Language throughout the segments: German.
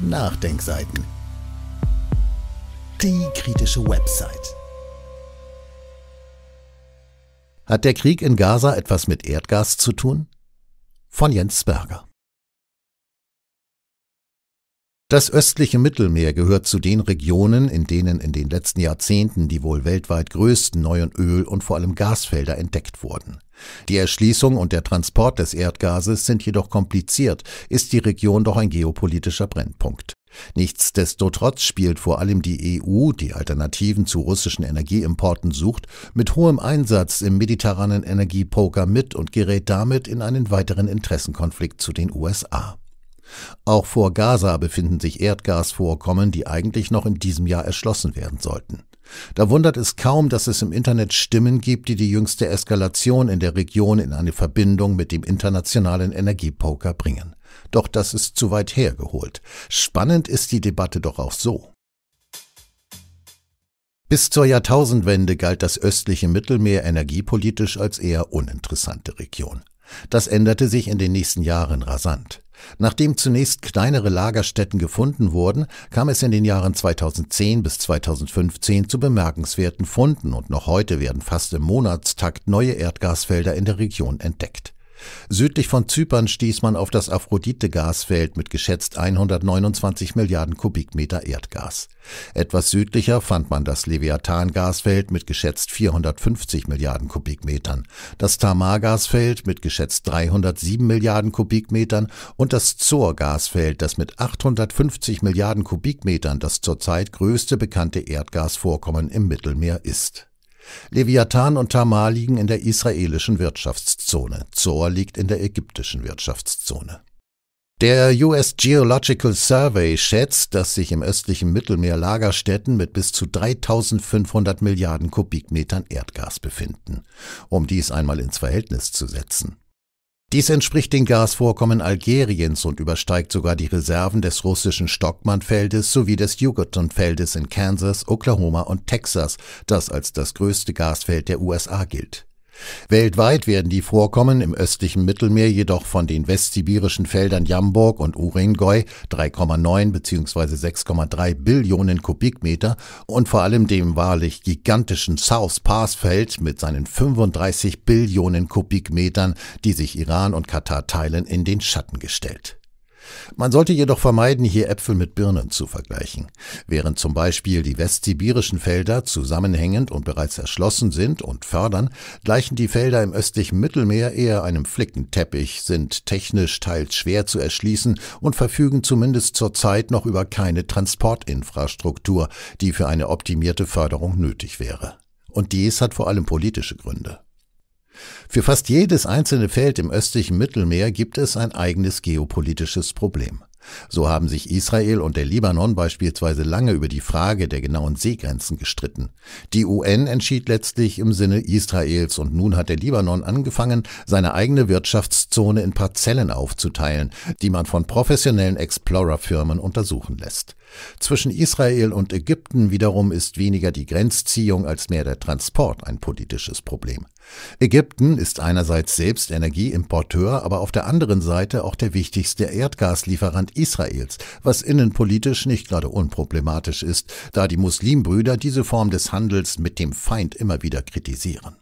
Nachdenkseiten. Die kritische Website. Hat der Krieg in Gaza etwas mit Erdgas zu tun? Von Jens Berger. Das östliche Mittelmeer gehört zu den Regionen, in denen in den letzten Jahrzehnten die wohl weltweit größten neuen Öl- und vor allem Gasfelder entdeckt wurden. Die Erschließung und der Transport des Erdgases sind jedoch kompliziert, ist die Region doch ein geopolitischer Brennpunkt. Nichtsdestotrotz spielt vor allem die EU, die Alternativen zu russischen Energieimporten sucht, mit hohem Einsatz im mediterranen Energiepoker mit und gerät damit in einen weiteren Interessenkonflikt zu den USA. Auch vor Gaza befinden sich Erdgasvorkommen, die eigentlich noch in diesem Jahr erschlossen werden sollten. Da wundert es kaum, dass es im Internet Stimmen gibt, die die jüngste Eskalation in der Region in eine Verbindung mit dem internationalen Energiepoker bringen. Doch das ist zu weit hergeholt. Spannend ist die Debatte doch auch so. Bis zur Jahrtausendwende galt das östliche Mittelmeer energiepolitisch als eher uninteressante Region. Das änderte sich in den nächsten Jahren rasant. Nachdem zunächst kleinere Lagerstätten gefunden wurden, kam es in den Jahren 2010 bis 2015 zu bemerkenswerten Funden und noch heute werden fast im Monatstakt neue Erdgasfelder in der Region entdeckt. Südlich von Zypern stieß man auf das Aphrodite-Gasfeld mit geschätzt 129 Milliarden Kubikmeter Erdgas. Etwas südlicher fand man das Leviathan-Gasfeld mit geschätzt 450 Milliarden Kubikmetern, das Tamar-Gasfeld mit geschätzt 307 Milliarden Kubikmetern und das zor gasfeld das mit 850 Milliarden Kubikmetern das zurzeit größte bekannte Erdgasvorkommen im Mittelmeer ist. Leviathan und Tamar liegen in der israelischen Wirtschaftszone, Zoar liegt in der ägyptischen Wirtschaftszone. Der US Geological Survey schätzt, dass sich im östlichen Mittelmeer Lagerstätten mit bis zu 3500 Milliarden Kubikmetern Erdgas befinden. Um dies einmal ins Verhältnis zu setzen. Dies entspricht den Gasvorkommen Algeriens und übersteigt sogar die Reserven des russischen Stockmannfeldes sowie des Yucatan-Feldes in Kansas, Oklahoma und Texas, das als das größte Gasfeld der USA gilt Weltweit werden die Vorkommen im östlichen Mittelmeer jedoch von den westsibirischen Feldern Jamburg und Urengoy 3,9 bzw. 6,3 Billionen Kubikmeter und vor allem dem wahrlich gigantischen South Pass Feld mit seinen 35 Billionen Kubikmetern, die sich Iran und Katar teilen, in den Schatten gestellt. Man sollte jedoch vermeiden, hier Äpfel mit Birnen zu vergleichen. Während zum Beispiel die westsibirischen Felder zusammenhängend und bereits erschlossen sind und fördern, gleichen die Felder im östlichen Mittelmeer eher einem Flickenteppich, sind technisch teils schwer zu erschließen und verfügen zumindest zurzeit noch über keine Transportinfrastruktur, die für eine optimierte Förderung nötig wäre. Und dies hat vor allem politische Gründe. Für fast jedes einzelne Feld im östlichen Mittelmeer gibt es ein eigenes geopolitisches Problem. So haben sich Israel und der Libanon beispielsweise lange über die Frage der genauen Seegrenzen gestritten. Die UN entschied letztlich im Sinne Israels und nun hat der Libanon angefangen, seine eigene Wirtschaftszone in Parzellen aufzuteilen, die man von professionellen Explorer-Firmen untersuchen lässt. Zwischen Israel und Ägypten wiederum ist weniger die Grenzziehung als mehr der Transport ein politisches Problem. Ägypten ist einerseits selbst Energieimporteur, aber auf der anderen Seite auch der wichtigste Erdgaslieferant Israels, was innenpolitisch nicht gerade unproblematisch ist, da die Muslimbrüder diese Form des Handels mit dem Feind immer wieder kritisieren.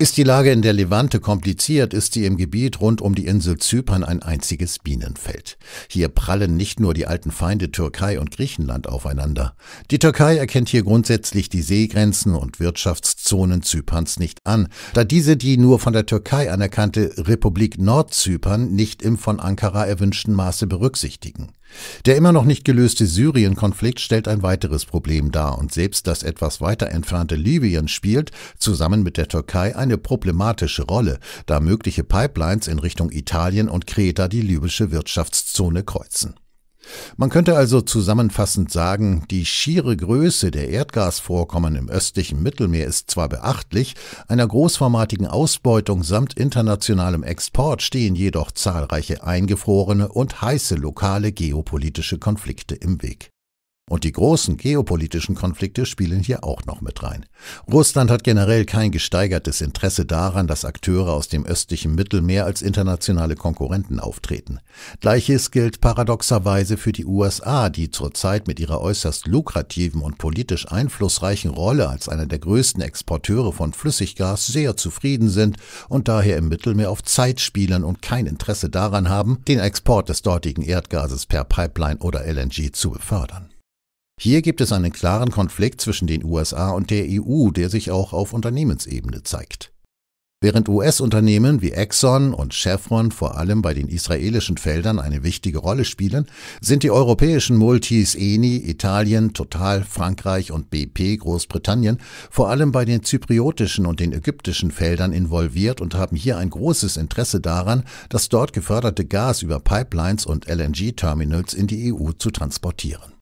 Ist die Lage in der Levante kompliziert, ist sie im Gebiet rund um die Insel Zypern ein einziges Bienenfeld. Hier prallen nicht nur die alten Feinde Türkei und Griechenland aufeinander. Die Türkei erkennt hier grundsätzlich die Seegrenzen und Wirtschafts- Zonen Zyperns nicht an, da diese die nur von der Türkei anerkannte Republik Nordzypern nicht im von Ankara erwünschten Maße berücksichtigen. Der immer noch nicht gelöste Syrien-Konflikt stellt ein weiteres Problem dar und selbst das etwas weiter entfernte Libyen spielt zusammen mit der Türkei eine problematische Rolle, da mögliche Pipelines in Richtung Italien und Kreta die libysche Wirtschaftszone kreuzen. Man könnte also zusammenfassend sagen, die schiere Größe der Erdgasvorkommen im östlichen Mittelmeer ist zwar beachtlich, einer großformatigen Ausbeutung samt internationalem Export stehen jedoch zahlreiche eingefrorene und heiße lokale geopolitische Konflikte im Weg. Und die großen geopolitischen Konflikte spielen hier auch noch mit rein. Russland hat generell kein gesteigertes Interesse daran, dass Akteure aus dem östlichen Mittelmeer als internationale Konkurrenten auftreten. Gleiches gilt paradoxerweise für die USA, die zurzeit mit ihrer äußerst lukrativen und politisch einflussreichen Rolle als einer der größten Exporteure von Flüssiggas sehr zufrieden sind und daher im Mittelmeer auf Zeit spielen und kein Interesse daran haben, den Export des dortigen Erdgases per Pipeline oder LNG zu befördern. Hier gibt es einen klaren Konflikt zwischen den USA und der EU, der sich auch auf Unternehmensebene zeigt. Während US-Unternehmen wie Exxon und Chevron vor allem bei den israelischen Feldern eine wichtige Rolle spielen, sind die europäischen Multis Eni, Italien, Total, Frankreich und BP Großbritannien vor allem bei den zypriotischen und den ägyptischen Feldern involviert und haben hier ein großes Interesse daran, das dort geförderte Gas über Pipelines und LNG-Terminals in die EU zu transportieren.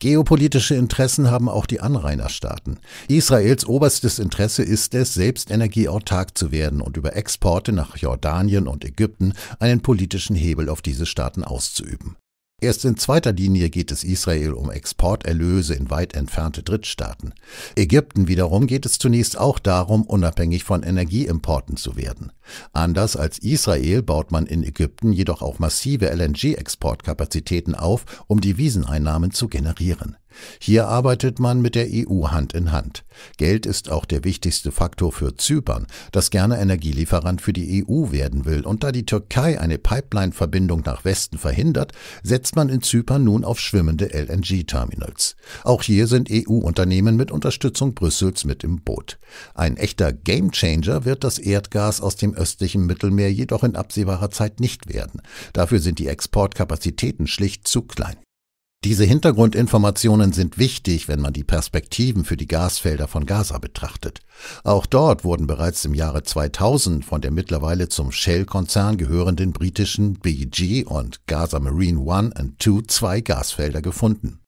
Geopolitische Interessen haben auch die Anrainerstaaten. Israels oberstes Interesse ist es, selbst energieautark zu werden und über Exporte nach Jordanien und Ägypten einen politischen Hebel auf diese Staaten auszuüben. Erst in zweiter Linie geht es Israel um Exporterlöse in weit entfernte Drittstaaten. Ägypten wiederum geht es zunächst auch darum, unabhängig von Energieimporten zu werden. Anders als Israel baut man in Ägypten jedoch auch massive LNG-Exportkapazitäten auf, um die Wieseneinnahmen zu generieren. Hier arbeitet man mit der EU Hand in Hand. Geld ist auch der wichtigste Faktor für Zypern, das gerne Energielieferant für die EU werden will, und da die Türkei eine Pipeline-Verbindung nach Westen verhindert, setzt man in Zypern nun auf schwimmende LNG-Terminals. Auch hier sind EU-Unternehmen mit Unterstützung Brüssels mit im Boot. Ein echter Gamechanger wird das Erdgas aus dem östlichen Mittelmeer jedoch in absehbarer Zeit nicht werden. Dafür sind die Exportkapazitäten schlicht zu klein. Diese Hintergrundinformationen sind wichtig, wenn man die Perspektiven für die Gasfelder von Gaza betrachtet. Auch dort wurden bereits im Jahre 2000 von der mittlerweile zum Shell-Konzern gehörenden britischen BG und Gaza Marine One and Two zwei Gasfelder gefunden.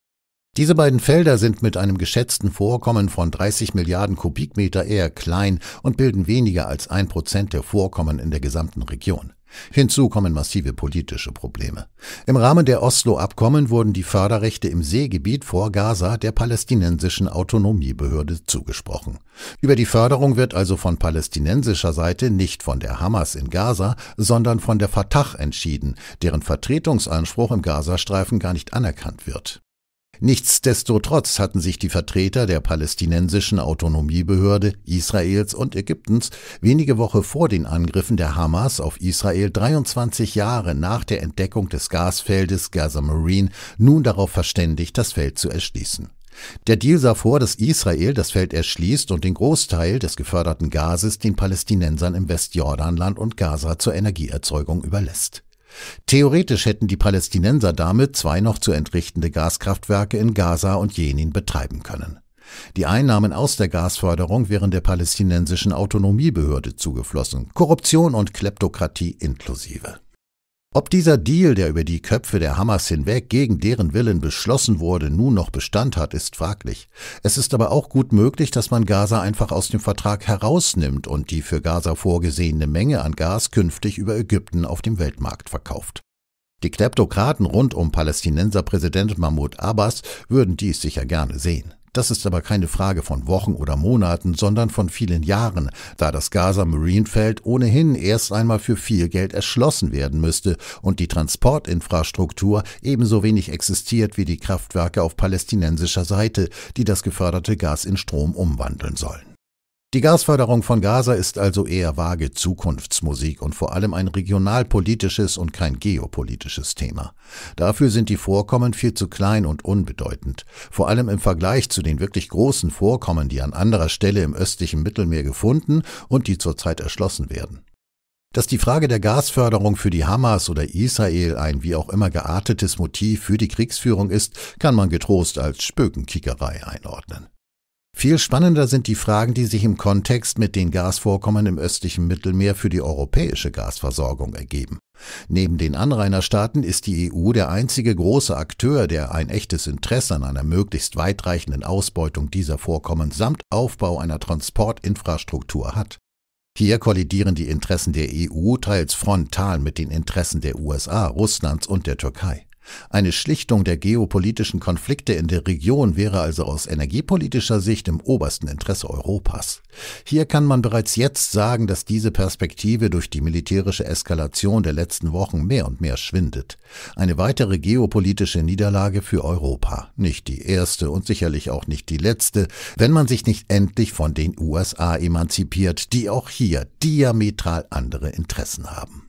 Diese beiden Felder sind mit einem geschätzten Vorkommen von 30 Milliarden Kubikmeter eher klein und bilden weniger als ein Prozent der Vorkommen in der gesamten Region. Hinzu kommen massive politische Probleme. Im Rahmen der Oslo-Abkommen wurden die Förderrechte im Seegebiet vor Gaza der palästinensischen Autonomiebehörde zugesprochen. Über die Förderung wird also von palästinensischer Seite nicht von der Hamas in Gaza, sondern von der Fatah entschieden, deren Vertretungsanspruch im Gazastreifen gar nicht anerkannt wird. Nichtsdestotrotz hatten sich die Vertreter der palästinensischen Autonomiebehörde Israels und Ägyptens wenige Woche vor den Angriffen der Hamas auf Israel 23 Jahre nach der Entdeckung des Gasfeldes Gaza Marine nun darauf verständigt, das Feld zu erschließen. Der Deal sah vor, dass Israel das Feld erschließt und den Großteil des geförderten Gases den Palästinensern im Westjordanland und Gaza zur Energieerzeugung überlässt. Theoretisch hätten die Palästinenser damit zwei noch zu entrichtende Gaskraftwerke in Gaza und Jenin betreiben können. Die Einnahmen aus der Gasförderung wären der palästinensischen Autonomiebehörde zugeflossen, Korruption und Kleptokratie inklusive. Ob dieser Deal, der über die Köpfe der Hamas hinweg gegen deren Willen beschlossen wurde, nun noch Bestand hat, ist fraglich. Es ist aber auch gut möglich, dass man Gaza einfach aus dem Vertrag herausnimmt und die für Gaza vorgesehene Menge an Gas künftig über Ägypten auf dem Weltmarkt verkauft. Die Kleptokraten rund um Palästinenser Präsident Mahmoud Abbas würden dies sicher gerne sehen. Das ist aber keine Frage von Wochen oder Monaten, sondern von vielen Jahren, da das Gaza Marinefeld ohnehin erst einmal für viel Geld erschlossen werden müsste und die Transportinfrastruktur ebenso wenig existiert wie die Kraftwerke auf palästinensischer Seite, die das geförderte Gas in Strom umwandeln sollen. Die Gasförderung von Gaza ist also eher vage Zukunftsmusik und vor allem ein regionalpolitisches und kein geopolitisches Thema. Dafür sind die Vorkommen viel zu klein und unbedeutend, vor allem im Vergleich zu den wirklich großen Vorkommen, die an anderer Stelle im östlichen Mittelmeer gefunden und die zurzeit erschlossen werden. Dass die Frage der Gasförderung für die Hamas oder Israel ein wie auch immer geartetes Motiv für die Kriegsführung ist, kann man getrost als Spökenkickerei einordnen. Viel spannender sind die Fragen, die sich im Kontext mit den Gasvorkommen im östlichen Mittelmeer für die europäische Gasversorgung ergeben. Neben den Anrainerstaaten ist die EU der einzige große Akteur, der ein echtes Interesse an einer möglichst weitreichenden Ausbeutung dieser Vorkommen samt Aufbau einer Transportinfrastruktur hat. Hier kollidieren die Interessen der EU teils frontal mit den Interessen der USA, Russlands und der Türkei. Eine Schlichtung der geopolitischen Konflikte in der Region wäre also aus energiepolitischer Sicht im obersten Interesse Europas. Hier kann man bereits jetzt sagen, dass diese Perspektive durch die militärische Eskalation der letzten Wochen mehr und mehr schwindet. Eine weitere geopolitische Niederlage für Europa, nicht die erste und sicherlich auch nicht die letzte, wenn man sich nicht endlich von den USA emanzipiert, die auch hier diametral andere Interessen haben.